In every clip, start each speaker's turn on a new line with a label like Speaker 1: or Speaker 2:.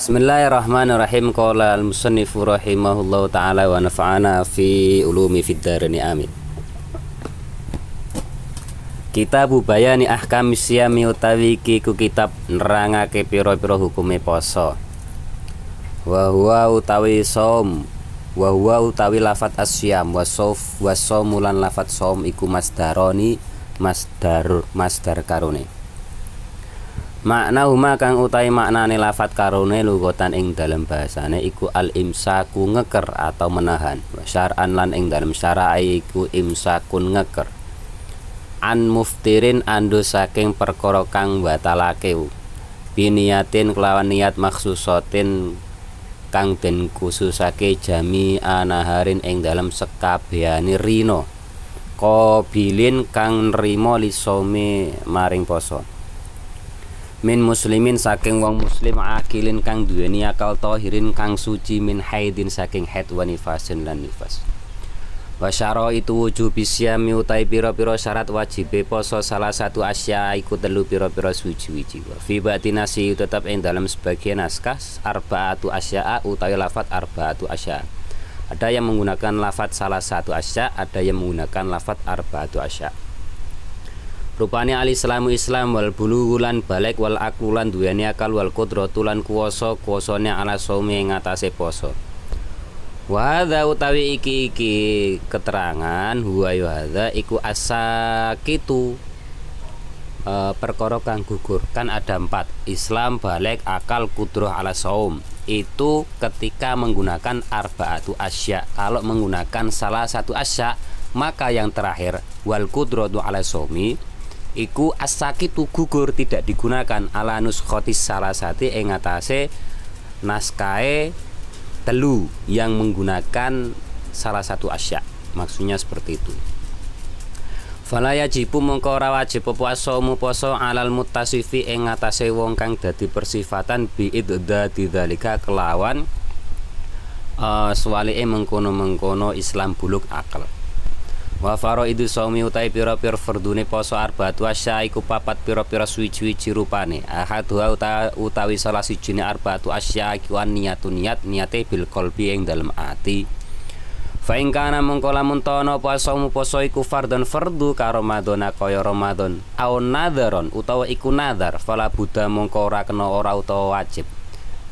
Speaker 1: Bismillahirrahmanirrahim Qala al-musannifu rahimahullahu ta'ala Wa nafa'ana fi ulumi fiddarani amin Kitab Bayani Ahkam Siyami utawi kiku kitab nerangake pira-pira hukume poso. Wa huwa utawi som, wa huwa utawi lafat asyam wa sof wa somulan lafat som iku masdaroni masdar masdar karone huma kang utai maknane lafat karone lugatan ing dalam bahasane iku al imsaku ngeker atau menahan syar'an lan ing dalam syara iku imsakun ngeker an muftirin andu saking perkara kang batalake biniatin kelawan niat maksusotin kang den khususake jami anaharin ing dalam sekabehane rino qabilin kang nrimo lisome maring poso min muslimin saking wong muslim akilin kang duweni akal tahirin kang suci min haidin saking haid wa nifasin lan nifas wa syara itu wujub isyami utai piro-piro syarat wajib poso salah satu asya iku telu piro-piro suci wiji wa fi batinasi tetap ing dalam sebagian naskah arbaatu asya utai lafat arbaatu asya ada yang menggunakan lafat salah satu asya ada yang menggunakan lafat arbaatu asya' Rupane ali salamu Islam wal bulughu balik wal akulan lan duweni akal wal qudratu tulan kuwasa kuwasane ala saumi ing atase poso. Wa utawi iki iki keterangan huwa ya hadza iku asakitu e, perkara kang gugur kan ada empat Islam balik akal kudrah ala saum itu ketika menggunakan arbaatu asya kalau menggunakan salah satu asya maka yang terakhir wal kudratu ala somi iku asakitu gugur tidak digunakan ala nuskhotis salah satu atase naskae telu yang menggunakan salah satu asya maksudnya seperti itu falaya jipu mengko wajib puasa asomu poso alal mutasifi ing wong kang dadi persifatan bi dadi dalika kelawan uh, mengkono-mengkono Islam buluk akal wa faro idu saumi utai pira pira fardune poso arbaat wasya iku papat pira pira suwi wiji rupane ahad wa uta, utawi salah sijine arbaatu asya iku niatu niat niate bil qalbi ing dalem ati fa ing kana poso mu poso iku fardun fardu ka ramadona kaya Ramadon. au nadaron utawa iku nadar fala buddha mengko ora kena ora utawa wajib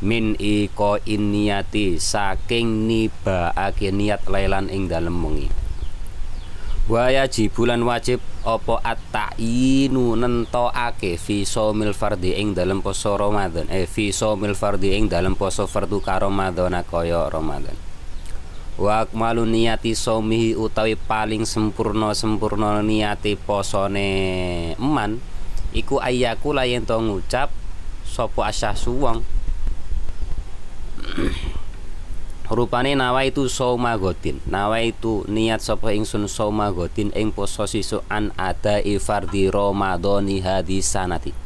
Speaker 1: min iko iniati saking niba ake niat lailan ing dalem mungi wajib bulan wajib opo at-ta'inu nentokake fiso mil fardhi ing dalam poso Ramadan eh fiso mil fardhi ing dalam poso fardu ka kaya Ramadan wa akmalu niyati somihi utawi paling sempurna sempurna niati posone eman iku ayyaku la yen to ngucap sapa asah suwang rupane nawaitu sauma gotin nawaitu niat sapa ingsun sauma gotin ing poso sesuk an ada ifardi ramadhani hadi sanati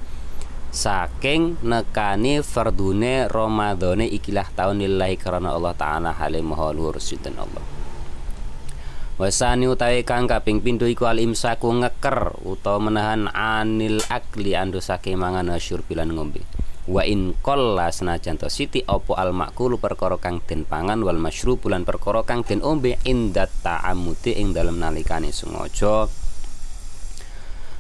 Speaker 1: saking nekani fardune Ramadhane ikilah tahun lillahi karena Allah taala hale maha luhur Allah Wasani utawi kang kaping pindho iku al imsaku ngeker utawa menahan anil akli ando saking mangan asyur bilan ngombe wa in qalla senajan to siti apa al makulu perkara kang den pangan wal masyrubu bulan perkara kang den ombe indat ta'amuti ing dalem nalikane sengaja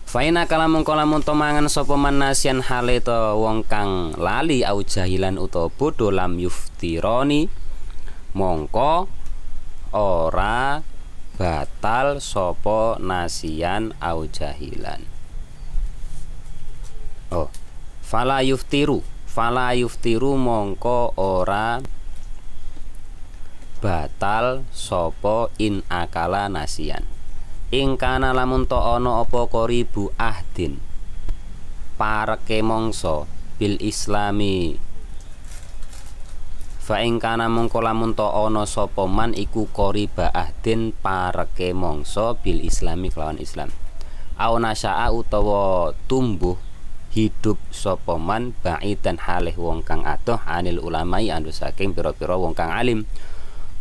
Speaker 1: Faina kalamun kalamun to mangan sapa manasian hale to wong kang lali au jahilan utawa bodho lam yuftironi mongko ora batal sapa nasian au jahilan Oh fala yuftiru fala yuftiru mongko ora batal sopo in akala nasian ingkana lamun to ono opo koribu ahdin pareke mongso bil islami fa ingkana mongko lamun to ono sopo man iku koriba ahdin pareke mongso bil islami kelawan islam au nasya'a utawa tumbuh hidup sopoman man dan halih wong kang anil ulamai andu saking piro piro wong kang alim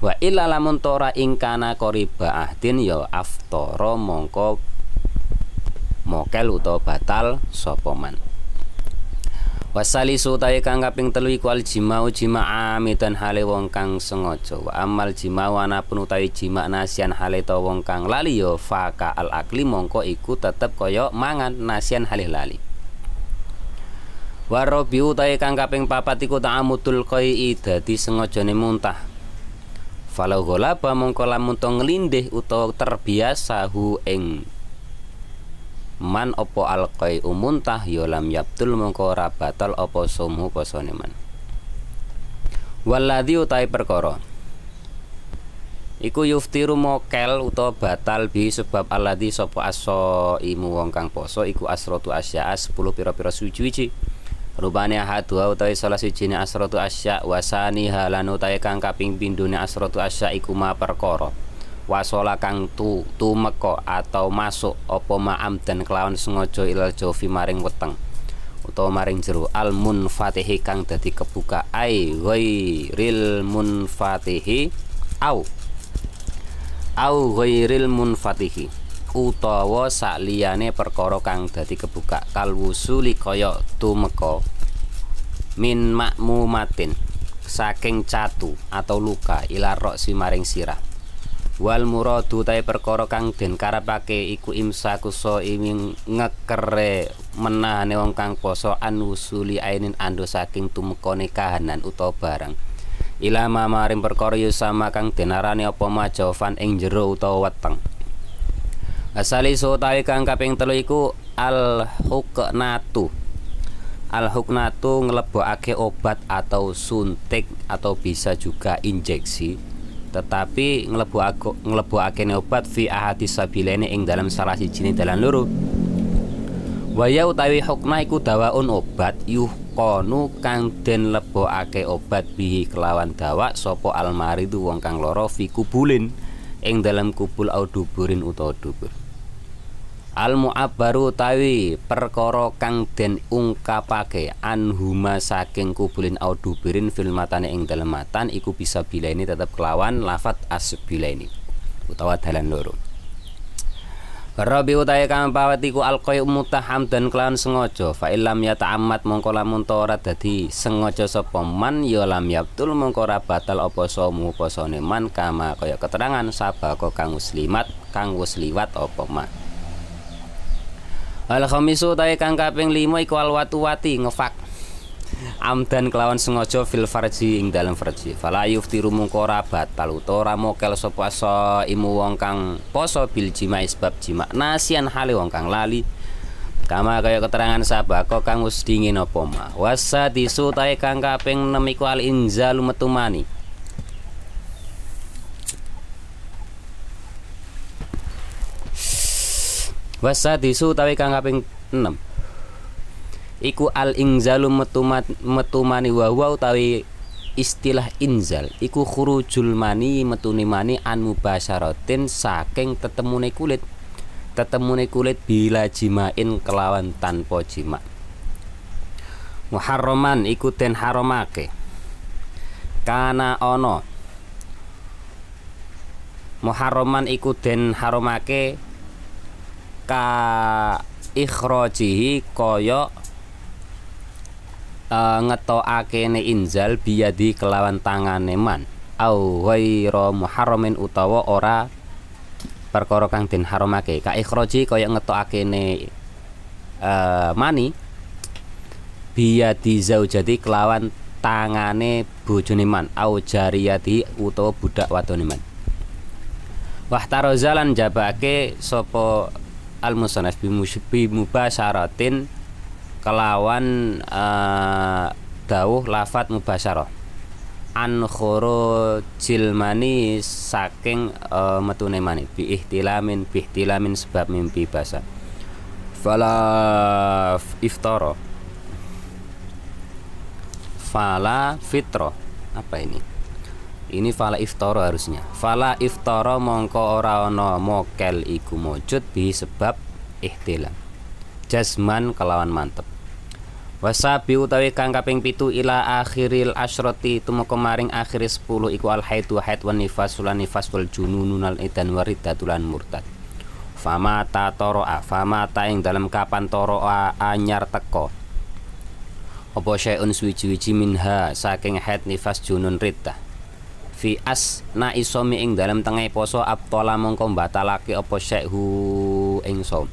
Speaker 1: wa illa lamun tora ing kana ahdin yo ya aftoro mongko mokel uto batal sopoman wa Wasalisu tae kang kaping telu iku jima jima'u jima'a hale wong kang sengaja wa amal jima'u wana utawi jima' nasian hale ta wong kang lali yo ya faka al akli mongko iku tetep koyo mangan nasian hale lali Warabiu utahe kang kaping papat iku amutul koi dadi sengajane muntah. Falau ghalaba mongko lamun to nglindih utawa terbiasa hu ing man opo alqai umuntah ya lam yabtul mongko ora batal opo somu posone man. Waladi utai perkara Iku yuftiru mokel utawa batal bi sebab aladi sopo aso imu wong kang poso iku asrotu asya'a 10 pira-pira suci-suci rupane ahadua utawi salah sijine asratu asya wasani halan utawi kang kaping pindhone asratu asya iku ma perkara wasola kang tu tumeka atau masuk opo ma'am dan kelawan sengojo ilal jofi maring weteng utawa maring jero al munfatihi kang dadi kebuka ai ghairil munfatihi au au ghairil munfatihi utawa sakliyane perkara kang dadi kebuka kalwusuli kaya tumeka min matin, saking catu atau luka ila si maring sirah wal muradu tai perkara kang den karepake iku imsaku iming ngekere menahane wong kang poso an wusuli ainin ando saking tumekone kahanan utawa barang ila maring perkara ya sama kang denarane apa majawan ing jero utawa weteng Asalisu tawi kang kaping telu iku al huknatu. Al huknatu nglebokake obat atau suntik atau bisa juga injeksi. Tetapi nglebokake nglebokake obat fi ahadi sabilene ing dalam salah siji dalan loro. Waya utawi hukna iku dawaun obat konu kang den lebokake obat bihi kelawan dawa sapa tu wong kang loro fi kubulin ing dalam kubul au duburin utawa dubur al mu'abbaru tawi perkara kang den ungkapake anhuma saking kubulin audubirin fil ing dalem iku bisa ini tetap kelawan lafat ini utawa dalan loro Rabi utai kang pawatiku alqai mutaham dan kelawan sengaja fa illam ya ta'ammat mongko lamun ta ora dadi sengaja sapa man ya lam yabtul mongko ora batal apa somu posone man kama kaya keterangan sabako kang wis kang wis liwat apa man Al khamisu tahe kang kaping 5 iku al watu wati ngefak. Amdan kelawan sengaja fil farji ing dalam farji. Fala yuftiru mungko rabat paluto ora mokel sapa imu wong kang poso bil jima sebab jima nasian hale wong kang lali. Kama kaya keterangan sabako kang wis dingin apa wasa Wasadisu tahe kang kaping 6 iku al inzalu metumani. wasadisu utawi kang kaping 6 iku al inzalu metumat metumani wa huwa utawi istilah inzal iku khurujul mani metune mani an mubasyaratin saking tetemune kulit tetemune kulit bila jimain kelawan tanpa jima muharraman iku den haramake kana ono muharraman iku den haramake ka ikhrajihi kaya uh, e, ngetokake ne inzal biyadi kelawan tangane man au ghairu muharramin utawa ora perkara kang den haramake ka ikhroji kaya ngetokake ne uh, mani biyadi zaujati kelawan tangane bojone man au jariyati utawa budak wadone man Wah tarozalan jabake sopo al musanaf bi mubasyaratin kelawan uh, dawuh lafat mubasyarah an khurujil jilmani saking uh, metune mani bi ihtilamin bi ihtilamin sebab mimpi basah fala iftara fala fitro apa ini ini fala iftoro harusnya. Fala iftoro mongko ora ono mokel iku mojud bi sebab ihtilam. Jasman kelawan mantep. Wasabi utawi kang pitu ila akhiril asyrati tumeka maring akhir 10 iku al haidu haid wan nifas lan nifas wal jununun al idan waridatulan murtad. Fama ta toroa fama ta ing dalam kapan toroa anyar teko. Apa syai'un suwiji-wiji minha saking haid nifas junun riddah fi as na isomi ing dalam tengah poso abtola mongko batalake opo syekhu ing som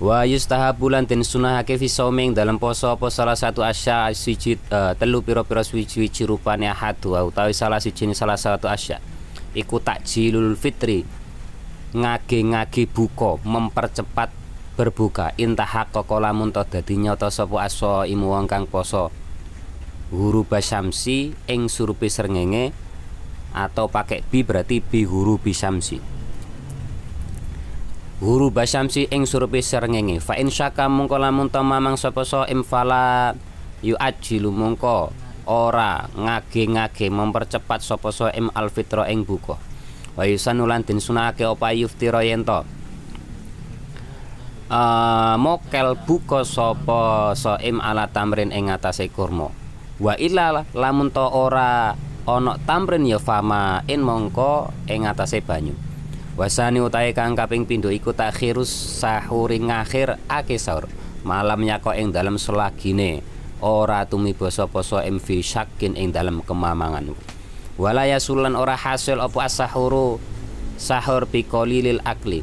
Speaker 1: wa yustahabulan den sunahake fi somi ing dalam poso opo salah satu asya siji uh, telu piro piro siji wici rupanya hadu utawi salah siji salah satu asya iku takjilul fitri ngage-ngage buko mempercepat berbuka intahak kokolamun to dadi nyata sopo aso imu wong kang poso huruba syamsi ing surupi serngenge atau pakai bi berarti bi hurubi syamsi huruba syamsi ing surupi serngenge fa in syaka mungko lamun tamamang sapa so imfala yuajilu mungko ora ngage-ngage mempercepat sapa so im alfitra ing buka wa yusanulan den sunake apa yuftiro yento Uh, eh, mokel buka sapa em ala tamrin ing atase kurma wa illa lamun to ora ana tamrin ya fama in mongko ing atase banyu wasani utahe kang kaping pindho iku takhirus sahuri ngakhir ake sahur malam nyako ing dalem selagine ora tumiba sapa-sapa ing fi syakin ing dalem kemamangan Walaya sulan ora hasil apa sahuru sahur biqalilil akli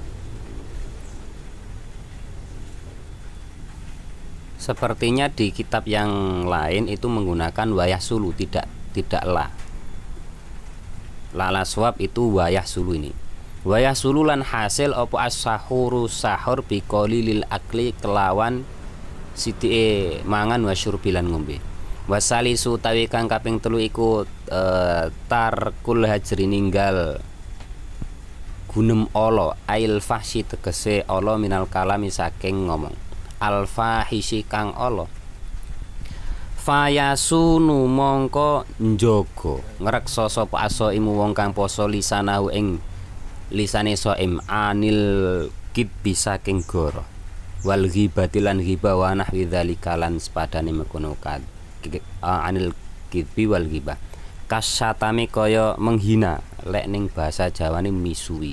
Speaker 1: Sepertinya di kitab yang lain itu menggunakan wayah sulu tidak tidak la. Lala suap itu wayah sulu ini. Wayah sulu lan hasil opo as-sahuru sahur bikoli lil akli kelawan siti e mangan wasyur bilan ngombe. wasali tawi kang kaping telu ikut e, tarkul hajri ninggal gunem olo ail fahsi tegese olo minal kalami saking ngomong Alfa fahisi kang Allah fayasunu mongko njogo ngrekso sapa imu wong kang poso lisanahu ing lisane saim anil kibbi saking goro wal ghibati lan ghibah wa nahwi dzalika lan sepadane mekono anil kibbi wal ghibah kasatami kaya menghina lek ning bahasa Jawane misui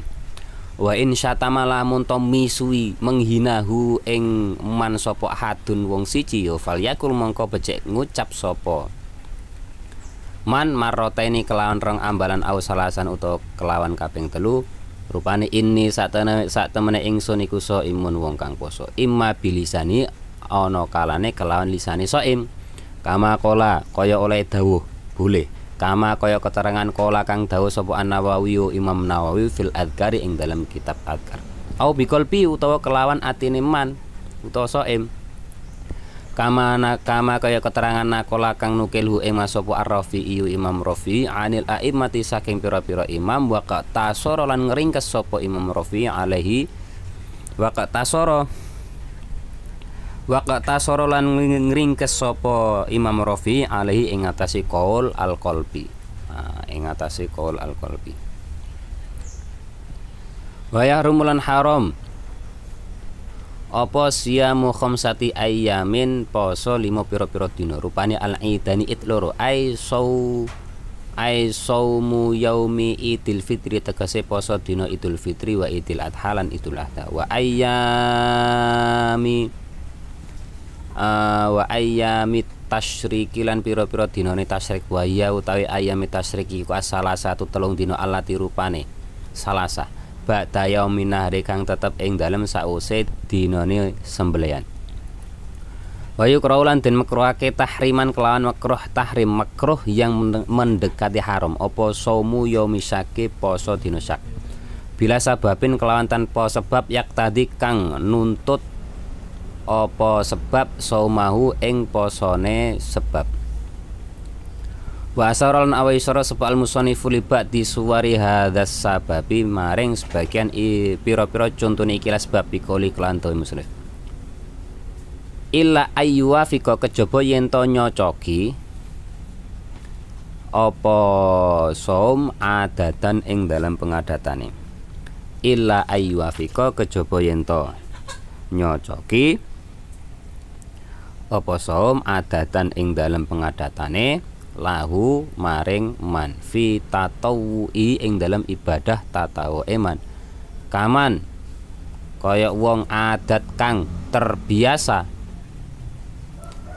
Speaker 1: wa in syatama lamun to misui menghinahu ing man sapa hadun wong siji ya falyakul mongko becik ngucap sapa man marrataini kelawan rong ambalan au salasan utawa kelawan kaping telu rupane ini satene satemene ingsun iku so imun wong kang poso imma bilisani ana kalane kelawan lisani soim kama kola kaya oleh dawuh boleh kama kaya keterangan kola kang dawuh sapa An-Nawawi Imam Nawawi fil Adkari ing dalam kitab Adkar au biqalbi utawa kelawan atine man utawa soim kama na, kama kaya keterangan nakola kang nukilhu ing sapa Ar-Rafi Imam Rafi anil a'immati saking pira-pira imam wa tasoro lan ngering sapa Imam Rafi alaihi wa tasoro Waqta sorolan ngringkes kesopo Imam Rofi alaihi ingatasi kaul al-qalbi. Nah, ingatasi kaul al-qalbi. Wa rumulan haram apa siyamu khamsati ayyamin poso limo piro-piro dino rupanya al-idani it loro ai saw ai mu yaumi idil fitri tegese poso dino idul fitri wa idil adhalan itulah idul adha wa ayyami uh, wa ayyamit tasyriki lan pira-pira dinane tasyrik wa ya utawi ayyamit tasyriki ku salah satu telung dina alati rupane salasa ba'da yaumin nahri kang tetep ing dalem sause dinane sembelian Wayu kraulan dan makruhake tahriman kelawan makruh tahrim makruh yang mendekati haram opo somu yomisake poso sak bila sababin kelawan tanpa sebab yak tadi kang nuntut apa sebab saumahu ing posone sebab Wa asaral awa isara sebal musonifu libat di suwari hadas sababi maring sebagian i piro-piro contone ikilah sebab bikoli kelanto musonif Illa ayyuwa fiko kejaba yento nyocoki Apa som adatan ing dalam pengadatane Illa ayyuwa fiko kejaba yento nyocoki apa saum adatan ing dalam pengadatane lahu maring man fi tatawu'i ing dalam ibadah tatawu eman kaman kaya wong adat kang terbiasa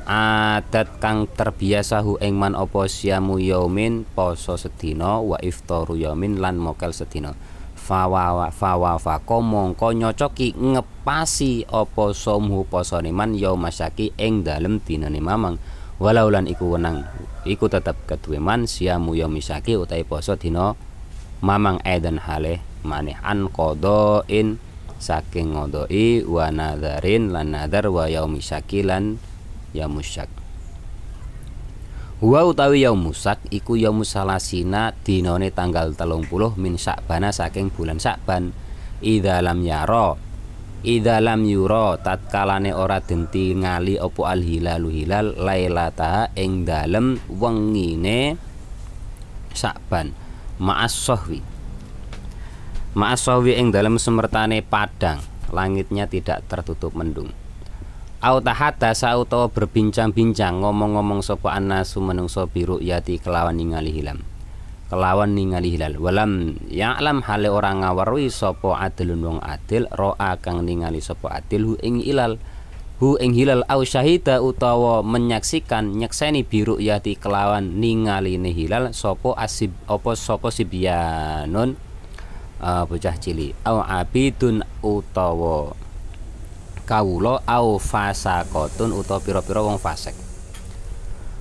Speaker 1: adat kang terbiasa hu ing man apa siamu yaumin poso sedina wa iftaru yaumin lan mokel sedina fawawa fawafa mongko nyocoki ngep pasi opo somhu posone man eng syaki ing dalem dinane mamang walaulan iku wenang iku tetep keduwe man siamu yau misaki utai poso tino mamang edan hale mane an in saking ngodoi wa nadharin lan nadhar wa yaumi syaki lan yaumusyak Huwa utawi yaumusak iku tino dinane tanggal telung puluh min sakbana saking bulan sakban idza lam yaro Idza lam yura tatkalane ora denti ngali opo al hilalu hilal lailataha ing dalem wengine Sa'ban ma'as sahwi ma'as sahwi ing dalem semertane padang langitnya tidak tertutup mendung au tahata sauto berbincang-bincang ngomong-ngomong sapa anasu menungso biru yati kelawan ningali hilam kelawan ningali hilal walam ya'lam hale ora orang sapa adilun wong adil roa kang ningali sopo adil hu ing ilal hu ing hilal au syahida utawa menyaksikan nyekseni biru yati kelawan ningaline hilal sopo asib opo sopo sibianun uh, bocah cili au abidun utawa kawulo au fasakotun utawa pira-pira wong fasek.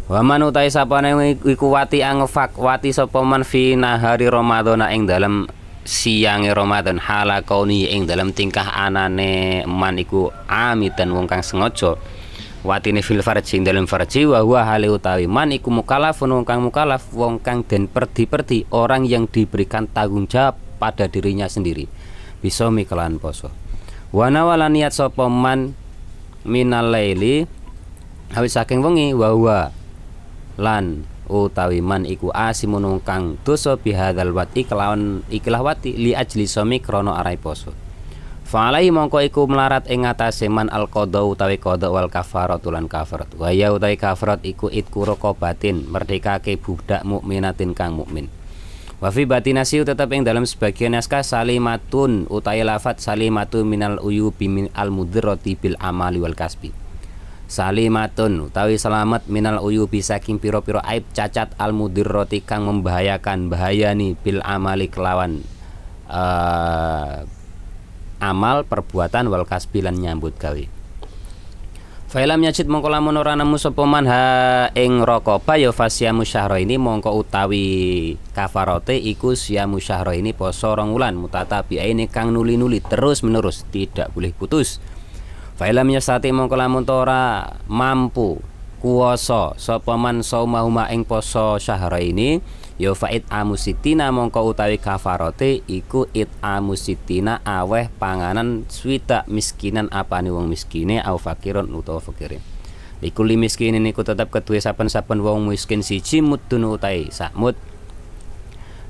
Speaker 1: Waman utai neng iku wati angefak wati sapa man fi nahari Ramadan ing dalem siang Ramadan halakauni ing dalem tingkah anane man iku amitan wong kang sengaja watine fil farji ing dalem farji wa huwa hale utawi man iku mukalafun wong kang mukalaf wong kang den perdi-perdi orang yang diberikan tanggung jawab pada dirinya sendiri bisa mikelan poso wana wala niat sapa man minal laili habis saking wengi wa huwa lan utawi man iku asimunung kang dosa bihadzal wati kelawan ikilah wati li ajli somi arai poso Falai mongko iku melarat ing atase man al qada utawi qada wal kafaratu lan kafarat wa ya utawi kafarat iku itku raqabatin merdekake budak mukminatin kang mukmin Wafi batinasi tetap dalam sebagian naskah salimatun utai lafat salimatun minal uyu bimin al mudirrati bil amali wal kasbi salimatun utawi selamat minal bisa king piro-piro aib cacat al roti kang membahayakan bahaya nih. bil amali kelawan uh, amal perbuatan wal kasbilan nyambut gawe Failam yajid mongko lamun ora nemu sapa ha ing rokoba ya fasiamu syahro ini mongko utawi kafarote iku syamu syahro ini poso rong wulan ini kang nuli-nuli terus menerus tidak boleh putus Failam yastati mongko lamun tora mampu kuwasa sapa man saumahuma ing poso syahra ini ya fa'id amusitina mongko utawi kafarote iku it amusitina aweh panganan swita miskinan apane wong miskine au fakiron utawa fakirin Iku li miskinin iku tetap kedua saben-saben wong miskin siji mudun utai sakmut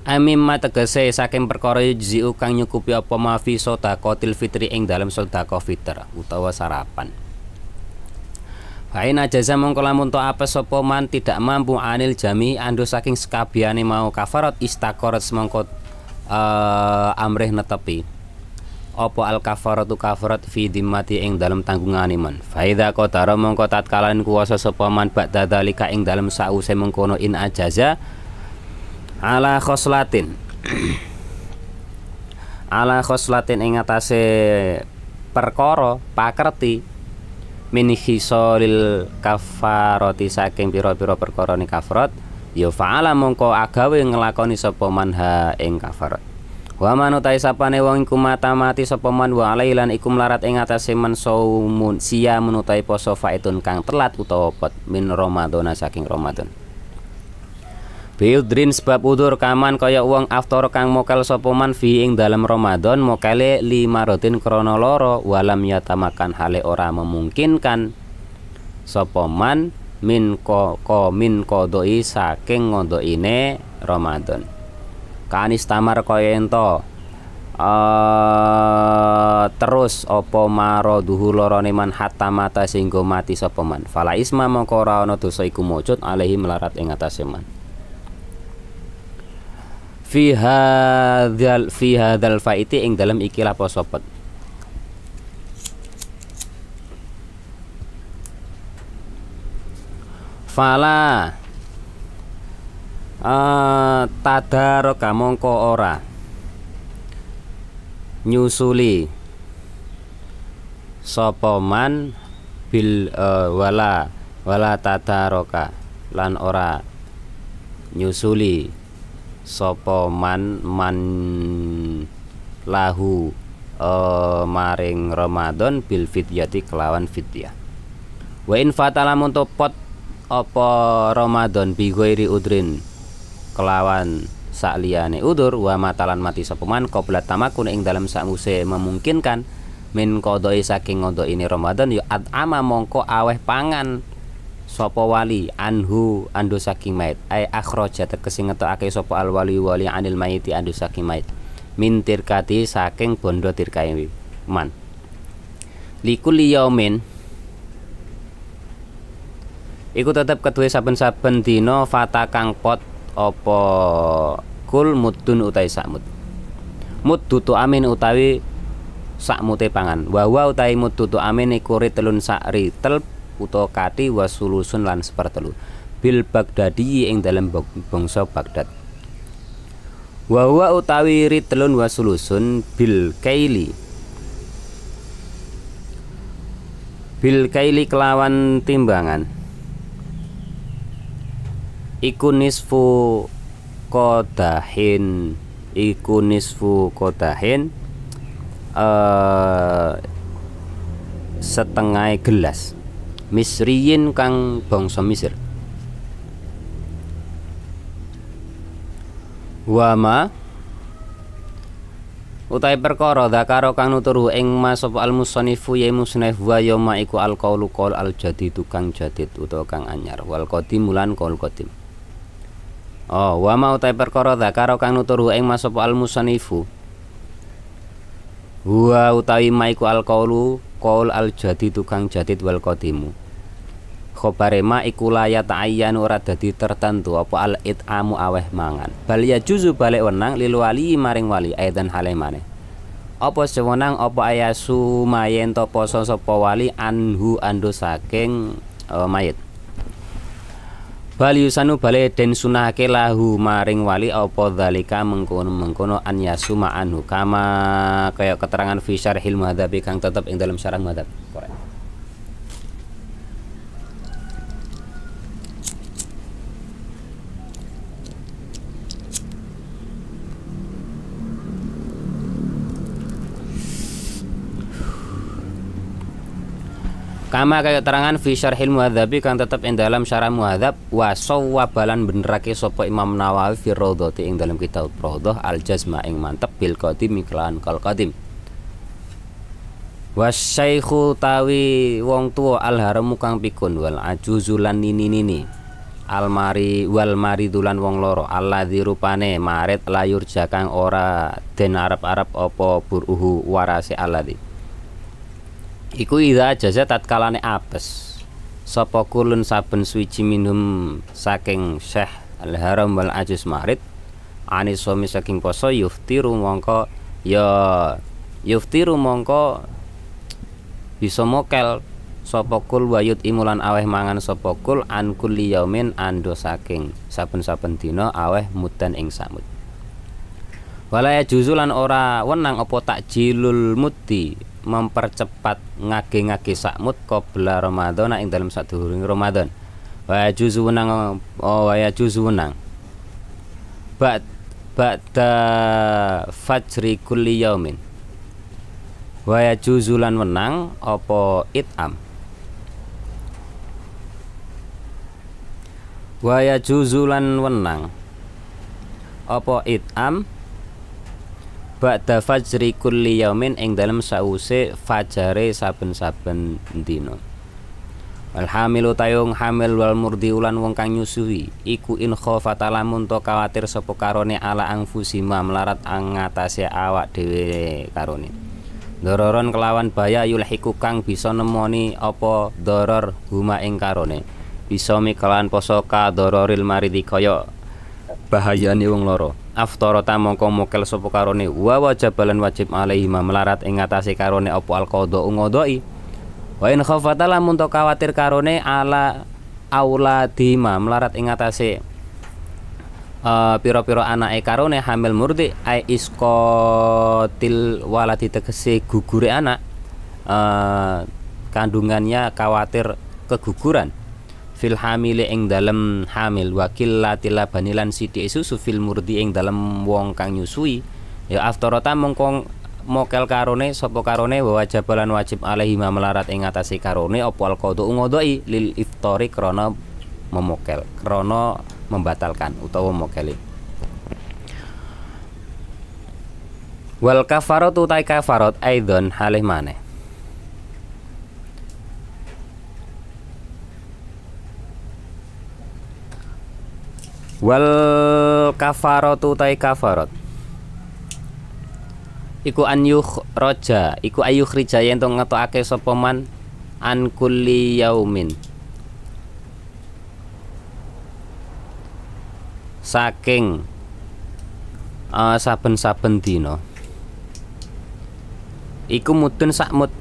Speaker 1: Amin Amimma tegese saking perkara yujzi'u kang nyukupi apa mafi sodakotil fitri ing dalam sodako fitr utawa sarapan Fain ajaza mongko lamun to apa sopoman tidak mampu anil jami andu saking sekabiani mau kafarat istakorat semongko uh, amrih netepi opo al kafaratu kafarat fi dimmati ing dalam tanggungane man faida qadara mongko tatkalan kuasa sopoman bak ba'da dalika ing dalam sausai mengkono in ajaza ala khoslatin ala khoslatin ing atase perkara pakerti min khisalil kafarati saking pira-pira perkara ni kafarat ya fa'ala mongko agawe nglakoni sapa manha ing kafarat wa man utai sapane wong iku mata mati sapa man wa alailan iku melarat ing atase men saumun sia menutai poso faitun kang telat utawa pot min ramadhana saking ramadhana Biudrin sebab udur kaman kaya uang aftor kang mokal sopoman fi dalam Ramadan mokale lima rutin krono loro walam yatamakan hale ora memungkinkan sopoman min ko, ko min ko doi saking ngodo ine Ramadan kanis tamar kaya ento uh, terus opo maro duhu loro man hatta mata singgo mati sopoman fala isma mongko ora ana dosa iku mojot alehi melarat ing man fi hadzal fi hadzal faiti ing dalam ikilah posopet pek fala uh, eh, tadaroka mongko ora nyusuli sopoman bil uh, wala wala tadaroka lan ora nyusuli sapa man man lahu e, maring Ramadan bil fidyati kelawan fidyah wa in fatalamun topot apa Ramadan bi ghairi udrin kelawan sakliane udur wa matalan mati sapa man qabla tamakun ing dalam muse memungkinkan min kodoi saking ngodo ini Ramadan yo ya ama mongko aweh pangan Sopo wali anhu andu saking mait ay akhraja tegese ngetokake sopo al wali wali anil maiti andu saking mait min tirkati saking bondo tirkai man likuli yaumin iku tetep kedue saben-saben dina fata kang pot opo kul mudun utai sakmut muddu tutu amin utawi sakmute pangan wawa utai muddu tutu amin iku ritelun sak ritel kuto kati wasulusun lan sepertelu bil bagdadi ing dalam bangsa Baghdad Wawa utawi ritelun wasulusun bil kaili Bil kaili kelawan timbangan Iku nisfu kodahin Iku nisfu kodahin uh, eh, Setengah gelas Misriin kang bangsa Mesir wama utai perkara dakaro kang nuturu ing mas al musannifu ya musnaif wa yoma iku al qaulu qaul al jadid tukang jadid utawa kang anyar wal qadim lan qaul qadim oh wama utai perkara dakaro kang nuturu ing mas al musannifu wa utawi ma iku al qaulu Qaul al jadi tukang jadid wal qadimu khobarema iku laya ta'ayyan ora dadi tertentu apa al it'amu aweh mangan bal ya juzu balik wenang lil wali maring wali aidan halemane apa sewenang apa ayasu mayen to poso sapa wali anhu ando saking uh, mayit wali yusanu bale den sunahake lahu maring wali opo dalika mengkono-mengkono an yasuma anhu kama kaya keterangan visar syarhil muhadzabi kang tetep ing dalam syarah muhadzab korek Kama kaya terangan fi syarhil muhadzabi kan tetap ing dalam syarah muhadzab wa sawwabalan benerake sapa Imam Nawawi fi rodoti ing dalam kitab Raudhah al jazma ing mantep bil qadim iklan kal qadim. Wasyaikhu tawi wong tua al haramu kang pikun wal ajuzulan nini nini. al mari wal mari dulan wong loro alladzi rupane marit layur jakang ora den arep-arep apa buruhu warase alladzi. Iku ida jaza tatkalane apes. Sapa kulun saben suci minum saking Syekh Al-Haram wal Ajus Marid anis suami saking poso yuftiru mongko ya yuftiru mongko bisa mokel sapa kul wayut imulan aweh mangan sapa kul an kulli yaumin ando saking saben-saben dina aweh mudan ing samut walaya juzulan ora wenang tak cilul muti mempercepat ngage-ngage sakmut qabla Ramadan ing dalam sadurunge Ramadan. Wa juzu wenang oh wa yajuzu wenang. Ba'd ba'da fajri kulli yaumin. Wa juzu lan wenang apa it'am. Wa juzu lan wenang apa it'am ba'da fajri kulli yaumin ing dalem sause fajare saben-saben dina wal tayung hamil wal murdi ulan wong kang nyusui iku in khafata lamun to kawatir sapa karone ala angfusima melarat ang angatase awak dhewe karone dororon kelawan bahaya yulhiku kang bisa nemoni apa doror huma ing karone bisa mikalan posoka ka dororil maridi kaya bahayane wong loro aftarata mongko mokel sapa karone wa wajibalan wajib alaihi melarat ing karone opo al qadha ngodoi wa in khafata lamun to kawatir karone ala ma melarat ing ngatasé uh, eh, piro-piro e karone hamil murdi isko til waladi tegese gugure anak uh, kandungannya khawatir keguguran fil hamili ing hamil wa latila banilan sidi susu fil murdi ing dalem wong kang nyusui ya aftarata mongko mokel karone sopo karone bahwa wajibalan wajib alaihi melarat ing atasi karone apa al ngodoi lil iftori krono memokel krono membatalkan utawa mokeli wal kafaratu tai kafarat aidon halih maneh wal kafaratu tai kafarat iku an roja iku ayuh rija yen tong ngetokake sapa man an kulli yaumin saking uh, saben-saben dina iku mudun sakmut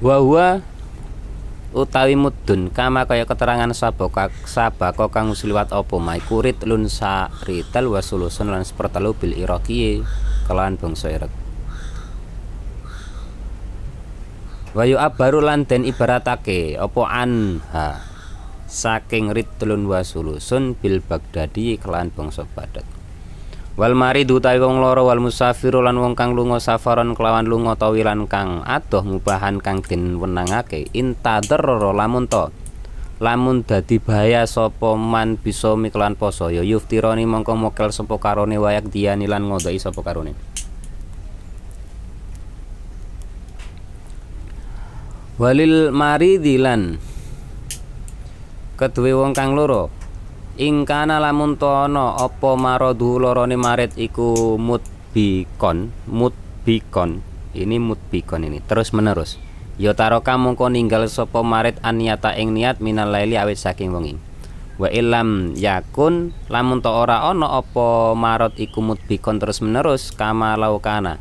Speaker 1: wa huwa utawi mudun kama kaya keterangan sabaka sabaka kang liwat apa maikurit lun sarital wasulusun lan sepertelu bil irokiye kelawan bangsa Irak Wayu abaru lan den ibaratake apa anha saking ritlun wasulusun bil bagdadi kelawan bangsa Baghdad wal maridu ta wong wal musafir lan wong kang lunga safaron kelawan lunga tawilan kang adoh mubahan kang den wenangake intadarra lamun to lamun dadi bahaya sapa man bisa miklan poso ya yuftirani mongko mokel sapa karone wayak diani lan ngodhi sapa karone walil maridilan kedwi wong kang loro ingkana lamun tono opo marodu lorone maret iku mutbikon mutbikon ini mutbikon ini terus menerus ya taroka mongko ninggal sopo maret aniyata ing niat minal laili awit saking wengi wa ilam yakun lamun to ora ono opo marot iku mutbikon terus menerus kama laukana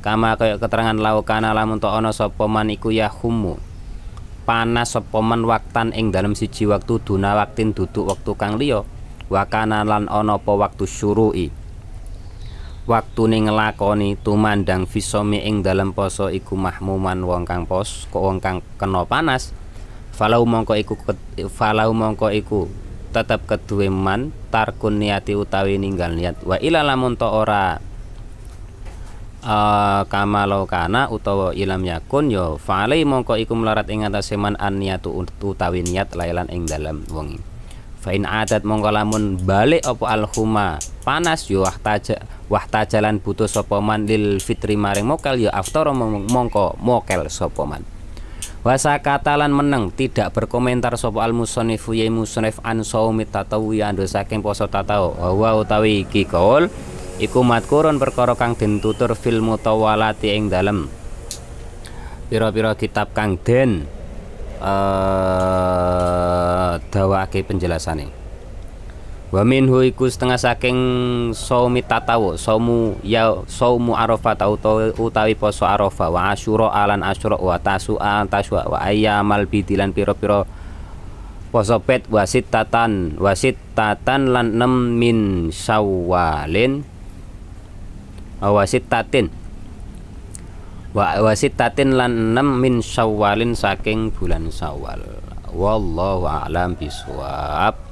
Speaker 1: kama kaya keterangan laukana lamun to ana sapa man iku yahumu panas sapa waktan ing dalem siji waktu duna waktin duduk waktu kang liya wakana lan ana apa waktu syurui waktune nglakoni tumandang visomi ing dalam poso iku mahmuman wong kang pos kok wong kang kena panas falau mongko iku falau mongko iku tetap keduwe man tarkun niati utawi ninggal niat wa ila lamun ora uh, kama laukana utawa ilam yakun yo ya falai mongko iku melarat ing atase man anniatu utawi niat lailan ing dalam wong Fain adat mongko lamun balik apa alhuma panas yo ya wahtaja wahtajalan butuh sapa man lil fitri maring mokel yo ya aftara mongko mokel sapa man Wasa katalan meneng tidak berkomentar sapa al musonifu ye musonif an saumi tatawu ya saking poso tatau wa utawi iki kaul iku matkurun perkara kang den tutur fil mutawalati ing dalem pira-pira kitab kang den uh, eh, dawake penjelasane wa minhu iku setengah saking saumi tatawu saumu ya saumu arafah utawi poso arafah wa asyura alan asyura wa tasu'a tasua wa ayyamal bidilan pira-pira poso pet wasit tatan wasit tatan lan nem min sawalin wasit tatin wa wasit tatin lan enam min syawalin saking bulan syawal wallahu a'lam biswab